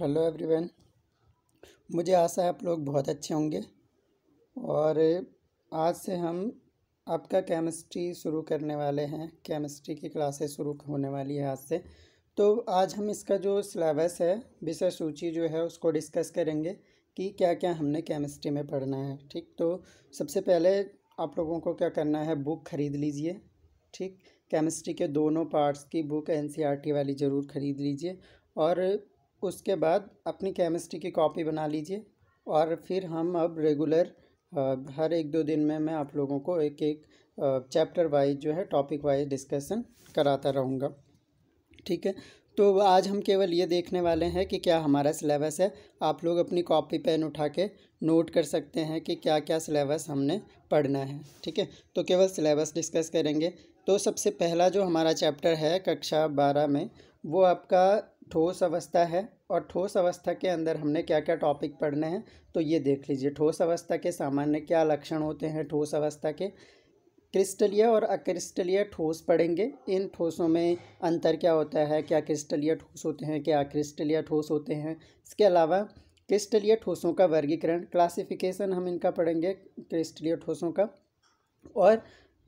hello everyone मुझे आशा है आप लोग बहुत अच्छे होंगे और आज से हम आपका केमिस्ट्री शुरू करने वाले हैं केमिस्ट्री की क्लासेस शुरू होने वाली है आज से तो आज हम इसका जो सिलेबस है विषय सूची जो है उसको डिस्कस करेंगे कि क्या क्या हमने केमिस्ट्री में पढ़ना है ठीक तो सबसे पहले आप लोगों को क्या करना है बुक ख़रीद लीजिए ठीक केमिस्ट्री के दोनों पार्ट्स की बुक एन e वाली ज़रूर ख़रीद लीजिए और उसके बाद अपनी केमिस्ट्री की कॉपी बना लीजिए और फिर हम अब रेगुलर हर एक दो दिन में मैं आप लोगों को एक एक चैप्टर वाइज जो है टॉपिक वाइज डिस्कशन कराता रहूँगा ठीक है तो आज हम केवल ये देखने वाले हैं कि क्या हमारा सिलेबस है आप लोग अपनी कॉपी पेन उठा के नोट कर सकते हैं कि क्या क्या सिलेबस हमने पढ़ना है ठीक है तो केवल सिलेबस डिस्कस करेंगे तो सबसे पहला जो हमारा चैप्टर है कक्षा बारह में वो आपका ठोस अवस्था है और ठोस अवस्था के अंदर हमने क्या क्या टॉपिक पढ़ने हैं तो ये देख लीजिए ठोस अवस्था के सामान्य क्या लक्षण होते हैं ठोस अवस्था के क्रिस्टलीय और अक्रिस्टलीय ठोस पढ़ेंगे इन ठोसों में अंतर क्या होता है क्या क्रिस्टलीय ठोस होते हैं क्या अक्रिस्टलीय ठोस होते हैं इसके अलावा क्रिस्टलीय ठोसों का वर्गीकरण क्लासिफिकेशन हम इनका पढ़ेंगे क्रिस्टलीय ठोसों का और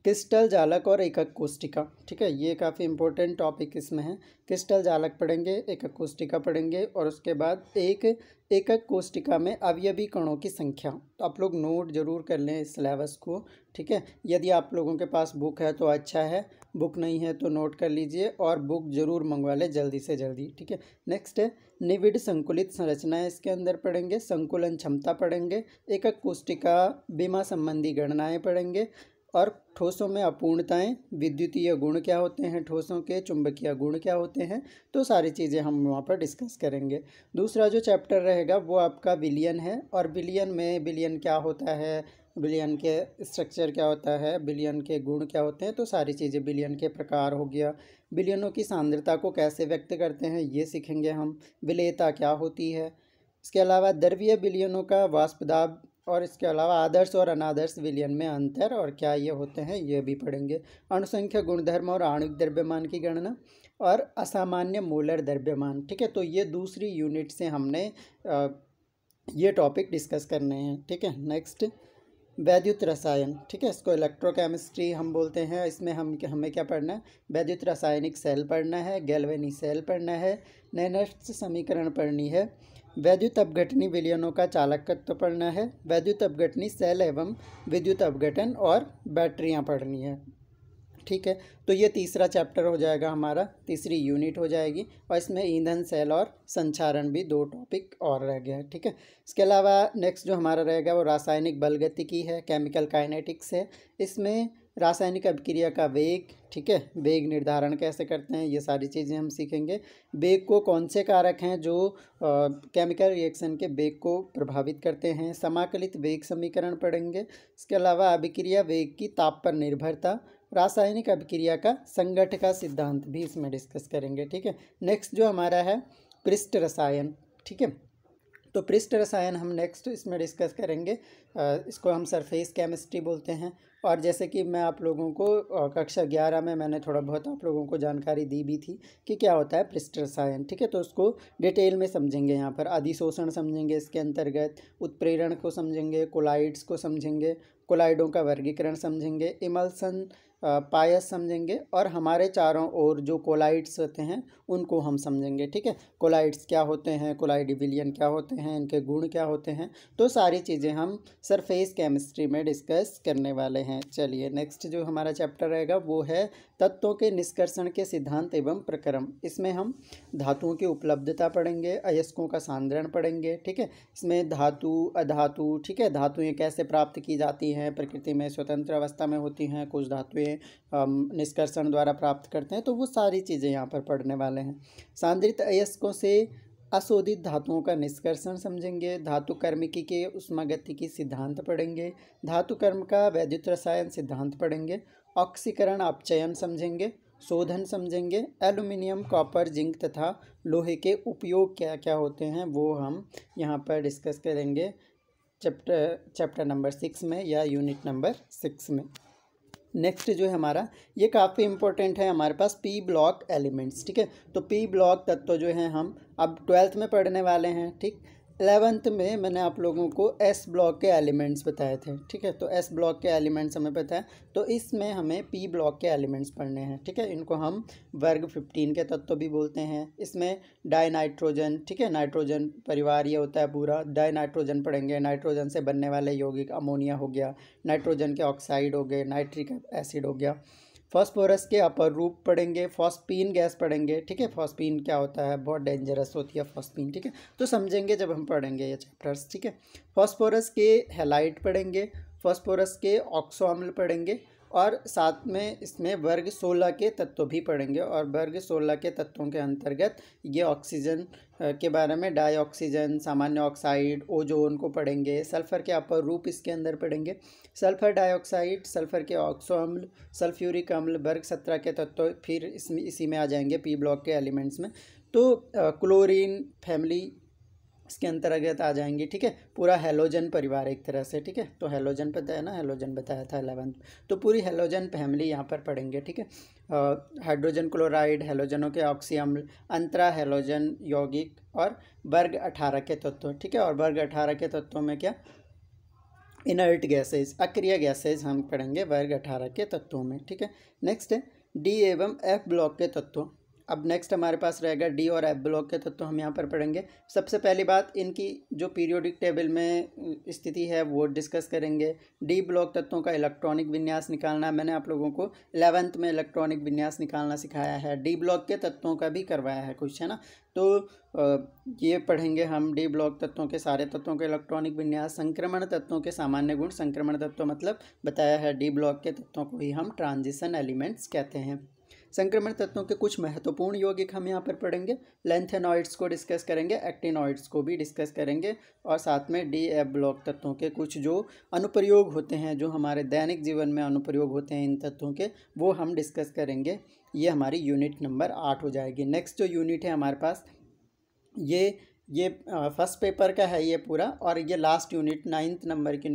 क्रिस्टल जालक और एक अकोस्टिका ठीक है ये काफ़ी इंपॉर्टेंट टॉपिक इसमें है क्रिस्टल जालक पढ़ेंगे एक अकोस्टिका पढ़ेंगे और उसके बाद एक एक कोष्टिका में अवयवी कणों की संख्या तो आप लोग नोट जरूर कर लें इस सिलेबस को ठीक है यदि आप लोगों के पास बुक है तो अच्छा है बुक नहीं है तो नोट कर लीजिए और बुक जरूर मंगवा लें जल्दी से जल्दी ठीक है नेक्स्ट है निविड संकुलित संरचनाएं इसके अंदर पढ़ेंगे संकुलन क्षमता पढ़ेंगे एक कोष्टिका बीमा संबंधी गणनाएँ पढ़ेंगे और ठोसों में अपूर्णताएं विद्युतीय गुण क्या होते हैं ठोसों के चुंबकीय गुण क्या होते हैं तो सारी चीज़ें हम वहाँ पर डिस्कस करेंगे दूसरा जो चैप्टर रहेगा वो आपका विलियन है और विलियन में विलियन क्या होता है बिलियन के स्ट्रक्चर क्या होता है बिलियन के गुण क्या होते हैं तो सारी चीज़ें बिलियन के प्रकार हो गया बिलियनों की सांद्रता को कैसे व्यक्त करते हैं ये सीखेंगे हम विलेयता क्या होती है इसके अलावा द्रव्य बिलियनों का वास्पदाब और इसके अलावा आदर्श और अनादर्श विलियन में अंतर और क्या ये होते हैं ये भी पढ़ेंगे अणुसंख्या गुणधर्म और आणुक द्रव्यमान की गणना और असामान्य मोलर द्रव्यमान ठीक है तो ये दूसरी यूनिट से हमने ये टॉपिक डिस्कस करने हैं ठीक है नेक्स्ट वैद्युत रसायन ठीक है इसको इलेक्ट्रोकेमिस्ट्री हम बोलते हैं इसमें हम हमें क्या पढ़ना है वैद्युत रासायनिक सेल पढ़ना है गैलवेनी सेल पढ़ना है नैनस्ट समीकरण पढ़नी है वैद्युत अपघटनी विलियनों का चालकत्व पढ़ना है वैद्युत अपघटनी सेल एवं विद्युत अपघटन और बैटरियाँ पढ़नी है ठीक है तो ये तीसरा चैप्टर हो जाएगा हमारा तीसरी यूनिट हो जाएगी और इसमें ईंधन सेल और संचारण भी दो टॉपिक और रह गए हैं ठीक है इसके अलावा नेक्स्ट जो हमारा रहेगा वो रासायनिक बलगति की है केमिकल काइनेटिक्स है इसमें रासायनिक अभिक्रिया का वेग ठीक है वेग निर्धारण कैसे करते हैं ये सारी चीज़ें हम सीखेंगे वेग को कौन से कारक हैं जो केमिकल रिएक्शन के वेग को प्रभावित करते हैं समाकलित वेग समीकरण पढ़ेंगे इसके अलावा अभिक्रिया वेग की ताप पर निर्भरता रासायनिक अभिक्रिया का संगठ का सिद्धांत भी इसमें डिस्कस करेंगे ठीक है नेक्स्ट जो हमारा है पृष्ठ रसायन ठीक है तो पृष्ठ रसायन हम नेक्स्ट इसमें डिस्कस करेंगे इसको हम सरफेस केमिस्ट्री बोलते हैं और जैसे कि मैं आप लोगों को कक्षा ग्यारह में मैंने थोड़ा बहुत आप लोगों को जानकारी दी भी थी कि क्या होता है पृष्ठ रसायन ठीक है तो उसको डिटेल में समझेंगे यहाँ पर अधिशोषण समझेंगे इसके अंतर्गत उत्प्रेरण को समझेंगे कोलाइड्स को समझेंगे कोलाइडों का वर्गीकरण समझेंगे इमल्सन पायस समझेंगे और हमारे चारों ओर जो कोलाइड्स होते हैं उनको हम समझेंगे ठीक है कोलाइड्स क्या होते हैं कोलाइड विलियन क्या होते हैं इनके गुण क्या होते हैं तो सारी चीज़ें हम सरफेस केमिस्ट्री में डिस्कस करने वाले हैं चलिए नेक्स्ट जो हमारा चैप्टर रहेगा वो है तत्वों के निष्कर्षण के सिद्धांत एवं प्रक्रम इसमें हम धातुओं की उपलब्धता पढ़ेंगे अयस्कों का सांद्रण पढ़ेंगे ठीक है इसमें धातु अधातु ठीक है धातुएँ कैसे प्राप्त की जाती हैं प्रकृति में स्वतंत्र अवस्था में होती हैं कुछ धातुएँ निष्कर्षण द्वारा प्राप्त करते हैं तो वो सारी चीज़ें यहाँ पर पढ़ने वाले हैं सांद्रित अयस्कों से अशोधित धातुओं का निष्कर्षण समझेंगे धातु कर्मिकी के की सिद्धांत पढ़ेंगे धातु कर्म का वैद्युत रसायन सिद्धांत पढ़ेंगे ऑक्सीकरण अपचयन समझेंगे शोधन समझेंगे एल्युमिनियम कॉपर जिंक तथा लोहे के उपयोग क्या क्या होते हैं वो हम यहाँ पर डिस्कस करेंगे चैप्टर चैप्टर नंबर सिक्स में या यूनिट नंबर सिक्स में नेक्स्ट जो है हमारा ये काफ़ी इंपॉर्टेंट है हमारे पास पी ब्लॉक एलिमेंट्स ठीक है तो पी ब्लॉक तत्व जो है हम अब ट्वेल्थ में पढ़ने वाले हैं ठीक एलेवेंथ में मैंने आप लोगों को एस ब्लॉक के एलिमेंट्स बताए थे ठीक है तो एस ब्लॉक के एलिमेंट्स हमें पता है तो इसमें हमें पी ब्लॉक के एलिमेंट्स पढ़ने हैं ठीक है इनको हम वर्ग फिफ्टीन के तत्व भी बोलते हैं इसमें डाई नाइट्रोजन ठीक है नाइट्रोजन परिवार ये होता है पूरा डाई नाइट्रोजन पढ़ेंगे नाइट्रोजन से बनने वाले यौगिक अमोनिया हो गया नाइट्रोजन के ऑक्साइड हो गए नाइट्रिक एसिड हो गया फॉस्फोरस के अपर रूप पढ़ेंगे फॉस्पीन गैस पढ़ेंगे ठीक है फॉस्पीन क्या होता है बहुत डेंजरस होती है फॉस्पीन ठीक है तो समझेंगे जब हम पढ़ेंगे ये चैप्टर्स ठीक है फॉस्फोरस के हेलाइट पढ़ेंगे फॉस्फोरस के ऑक्सो अम्ल पढ़ेंगे और साथ में इसमें वर्ग सोलह के तत्व भी पढ़ेंगे और वर्ग सोलह के तत्वों के अंतर्गत ये ऑक्सीजन के बारे में डाई ऑक्सीजन सामान्य ऑक्साइड ओजोन को पढ़ेंगे सल्फ़र के अपर रूप इसके अंदर पढ़ेंगे सल्फ़र डाइऑक्साइड सल्फ़र के ऑक्सो अम्ल सल्फ्यूरिक अम्ल वर्ग सत्रह के तत्व फिर इसमें इसी में आ जाएंगे पी ब्लॉक के एलिमेंट्स में तो क्लोरीन फैमिली इसके अंतर्गत आ जाएंगी ठीक है पूरा हेलोजन परिवार एक तरह से ठीक है तो हेलोजन पता तो है ना हेलोजन बताया था एलेवंथ तो पूरी हेलोजन फैमिली यहाँ पर पढ़ेंगे ठीक है हाइड्रोजन क्लोराइड हेलोजनों के ऑक्सीम अंतरा हेलोजन यौगिक और वर्ग अठारह के तत्व ठीक है और वर्ग अठारह के तत्वों में क्या इनर्ट गैसेज अक्रिय गैसेज हम पढ़ेंगे वर्ग अठारह के तत्वों में ठीक है नेक्स्ट है डी एवं एफ ब्लॉक के तत्वों अब नेक्स्ट हमारे पास रहेगा डी और एफ ब्लॉक के तत्व तो, हम यहाँ पर पढ़ेंगे सबसे पहली बात इनकी जो पीरियोडिक टेबल में स्थिति है वो डिस्कस करेंगे डी ब्लॉक तत्वों का इलेक्ट्रॉनिक विन्यास निकालना मैंने आप लोगों को इलेवंथ में इलेक्ट्रॉनिक विन्यास निकालना सिखाया है डी ब्लॉक के तत्वों का भी करवाया है कुछ है ना तो ये पढ़ेंगे हम डी ब्लॉक तत्वों के सारे तत्वों के इलेक्ट्रॉनिक विन्यास संक्रमण तत्वों के सामान्य गुण संक्रमण तत्व मतलब बताया है डी ब्लॉक के तत्वों को ही हम ट्रांजिशन एलिमेंट्स कहते हैं संक्रमण तत्वों के कुछ महत्वपूर्ण यौगिक हम यहाँ पर पढ़ेंगे लेंथेनॉइड्स को डिस्कस करेंगे एक्टिनॉइड्स को भी डिस्कस करेंगे और साथ में डी एफ ब्लॉक तत्वों के कुछ जो अनुप्रयोग होते हैं जो हमारे दैनिक जीवन में अनुप्रयोग होते हैं इन तत्वों के वो हम डिस्कस करेंगे ये हमारी यूनिट नंबर आठ हो जाएगी नेक्स्ट जो यूनिट है हमारे पास ये ये फर्स्ट पेपर का है ये पूरा और ये लास्ट यूनिट नाइन्थ नंबर की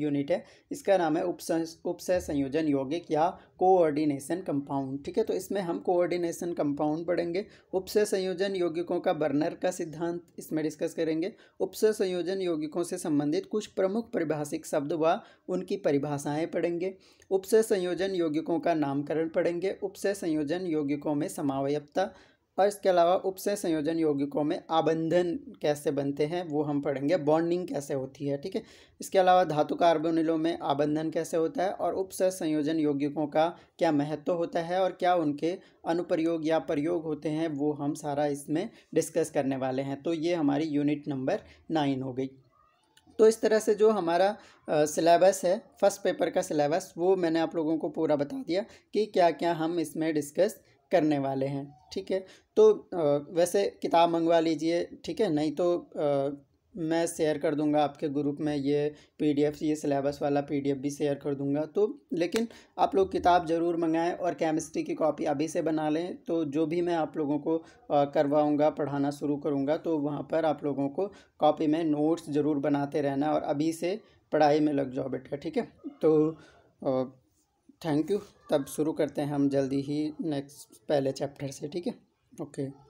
यूनिट है इसका नाम है उपस उपस संयोजन यौगिक या कोऑर्डिनेशन कंपाउंड ठीक है तो इसमें हम कोऑर्डिनेशन कंपाउंड पढ़ेंगे उपस संयोजन यौगिकों का बर्नर का सिद्धांत इसमें डिस्कस करेंगे उपस संयोजन यौगिकों से संबंधित कुछ प्रमुख परिभाषिक शब्द व उनकी परिभाषाएँ पढ़ेंगे उपस संयोजन यौगिकों का नामकरण पढ़ेंगे उपस संयोजन यौगिकों में समावयता और इसके अलावा उपसे संयोजन यौगिकों में आबंधन कैसे बनते हैं वो हम पढ़ेंगे बॉन्डिंग कैसे होती है ठीक है इसके अलावा धातु कार्बोनिलों में आबंधन कैसे होता है और उपसे संयोजन यौगिकों का क्या महत्व होता है और क्या उनके अनुप्रयोग या प्रयोग होते हैं वो हम सारा इसमें डिस्कस करने वाले हैं तो ये हमारी यूनिट नंबर नाइन हो गई तो इस तरह से जो हमारा सिलेबस है फर्स्ट पेपर का सिलेबस वो मैंने आप लोगों को पूरा बता दिया कि क्या क्या हम इसमें डिस्कस करने वाले हैं ठीक है तो वैसे किताब मंगवा लीजिए ठीक है नहीं तो मैं शेयर कर दूंगा आपके ग्रुप में ये पीडीएफ ये सिलेबस वाला पीडीएफ भी शेयर कर दूंगा तो लेकिन आप लोग किताब ज़रूर मंगाएं और केमिस्ट्री की कॉपी अभी से बना लें तो जो भी मैं आप लोगों को करवाऊंगा पढ़ाना शुरू करूंगा तो वहाँ पर आप लोगों को कॉपी में नोट्स ज़रूर बनाते रहना और अभी से पढ़ाई में लग जाओ बेटा ठीक है तो थैंक यू तब शुरू करते हैं हम जल्दी ही नेक्स्ट पहले चैप्टर से ठीक है ओके